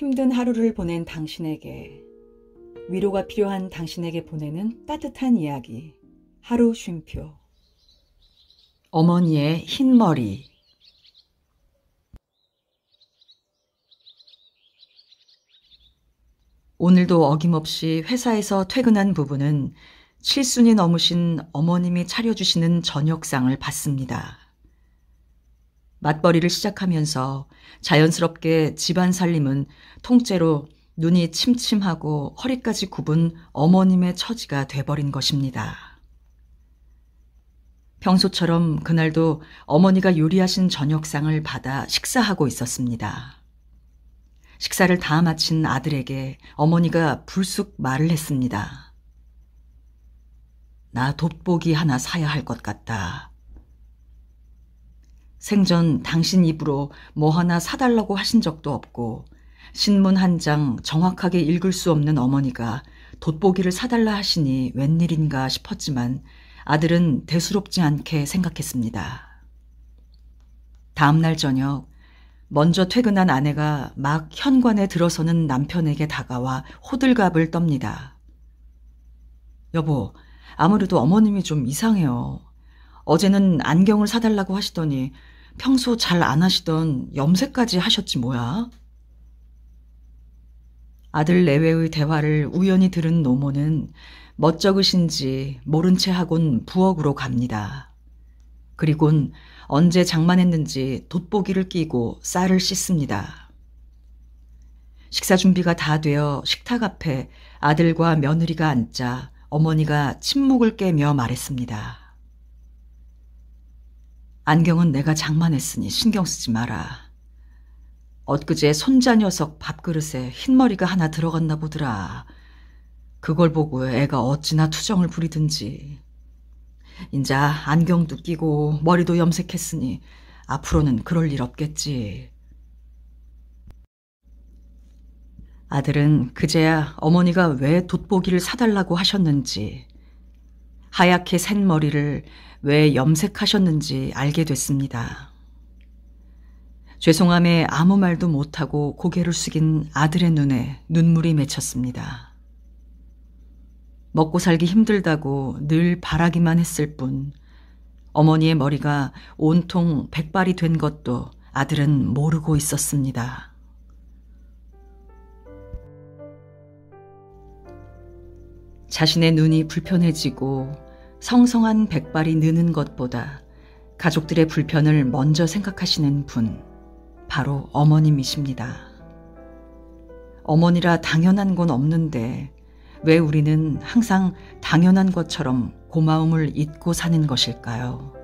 힘든 하루를 보낸 당신에게 위로가 필요한 당신에게 보내는 따뜻한 이야기 하루 쉼표 어머니의 흰머리 오늘도 어김없이 회사에서 퇴근한 부부는 칠순이 넘으신 어머님이 차려주시는 저녁상을 받습니다. 맞벌이를 시작하면서 자연스럽게 집안 살림은 통째로 눈이 침침하고 허리까지 굽은 어머님의 처지가 돼버린 것입니다. 평소처럼 그날도 어머니가 요리하신 저녁상을 받아 식사하고 있었습니다. 식사를 다 마친 아들에게 어머니가 불쑥 말을 했습니다. 나 돋보기 하나 사야 할 것 같다. 생전 당신 입으로 뭐 하나 사달라고 하신 적도 없고 신문 한 장 정확하게 읽을 수 없는 어머니가 돋보기를 사달라 하시니 웬일인가 싶었지만 아들은 대수롭지 않게 생각했습니다. 다음날 저녁 먼저 퇴근한 아내가 막 현관에 들어서는 남편에게 다가와 호들갑을 떱니다. 여보, 아무래도 어머님이 좀 이상해요. 어제는 안경을 사달라고 하시더니 평소 잘 안 하시던 염색까지 하셨지 뭐야? 아들 내외의 대화를 우연히 들은 노모는 멋쩍으신지 모른 채 하곤 부엌으로 갑니다. 그리곤 언제 장만했는지 돋보기를 끼고 쌀을 씻습니다. 식사 준비가 다 되어 식탁 앞에 아들과 며느리가 앉자 어머니가 침묵을 깨며 말했습니다. 안경은 내가 장만했으니 신경 쓰지 마라. 엊그제 손자 녀석 밥그릇에 흰머리가 하나 들어갔나 보더라. 그걸 보고 애가 어찌나 투정을 부리든지. 인자 안경도 끼고 머리도 염색했으니 앞으로는 그럴 일 없겠지. 아들은 그제야 어머니가 왜 돋보기를 사달라고 하셨는지 하얗게 샌 머리를 왜 염색하셨는지 알게 됐습니다. 죄송함에 아무 말도 못하고 고개를 숙인 아들의 눈에 눈물이 맺혔습니다. 먹고 살기 힘들다고 늘 바라기만 했을 뿐 어머니의 머리가 온통 백발이 된 것도 아들은 모르고 있었습니다. 자신의 눈이 불편해지고 성성한 백발이 느는 것보다 가족들의 불편을 먼저 생각하시는 분, 바로 어머님이십니다. 어머니라 당연한 건 없는데 왜 우리는 항상 당연한 것처럼 고마움을 잊고 사는 것일까요?